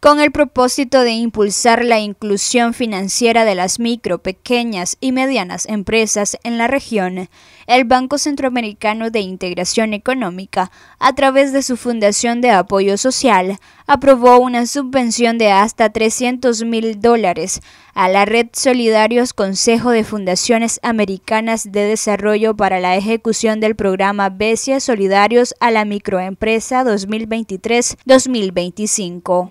con el propósito de impulsar la inclusión financiera de las micro, pequeñas y medianas empresas en la región, el Banco Centroamericano de Integración Económica, a través de su Fundación de Apoyo Social, aprobó una subvención de hasta 300 mil dólares a la Red Solidarios Consejo de Fundaciones Americanas de Desarrollo para la ejecución del programa BESIA Solidarios a la Microempresa 2023-2025.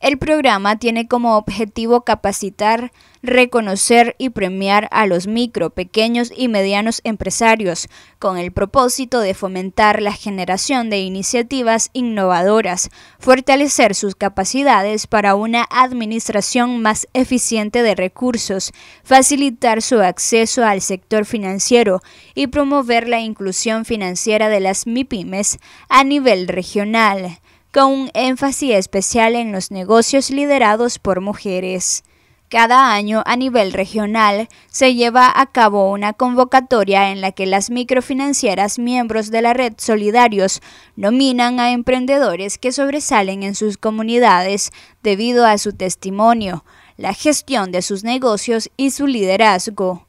El programa tiene como objetivo capacitar, reconocer y premiar a los micro, pequeños y medianos empresarios, con el propósito de fomentar la generación de iniciativas innovadoras, fortalecer sus capacidades para una administración más eficiente de recursos, facilitar su acceso al sector financiero y promover la inclusión financiera de las MIPIMES a nivel regional con un énfasis especial en los negocios liderados por mujeres. Cada año a nivel regional se lleva a cabo una convocatoria en la que las microfinancieras miembros de la red Solidarios nominan a emprendedores que sobresalen en sus comunidades debido a su testimonio, la gestión de sus negocios y su liderazgo.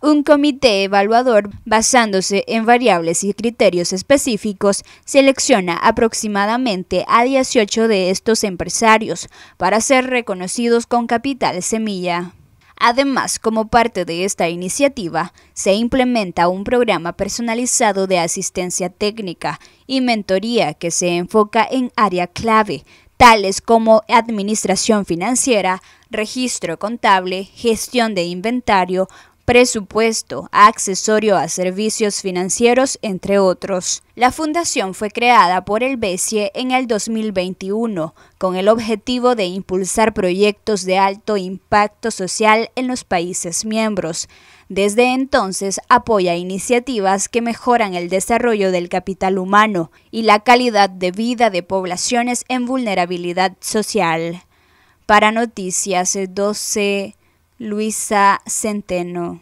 Un comité evaluador, basándose en variables y criterios específicos, selecciona aproximadamente a 18 de estos empresarios para ser reconocidos con capital semilla. Además, como parte de esta iniciativa, se implementa un programa personalizado de asistencia técnica y mentoría que se enfoca en área clave, tales como administración financiera, registro contable, gestión de inventario, presupuesto, accesorio a servicios financieros, entre otros. La fundación fue creada por el BESIE en el 2021 con el objetivo de impulsar proyectos de alto impacto social en los países miembros. Desde entonces apoya iniciativas que mejoran el desarrollo del capital humano y la calidad de vida de poblaciones en vulnerabilidad social. Para Noticias 12 Luisa Centeno.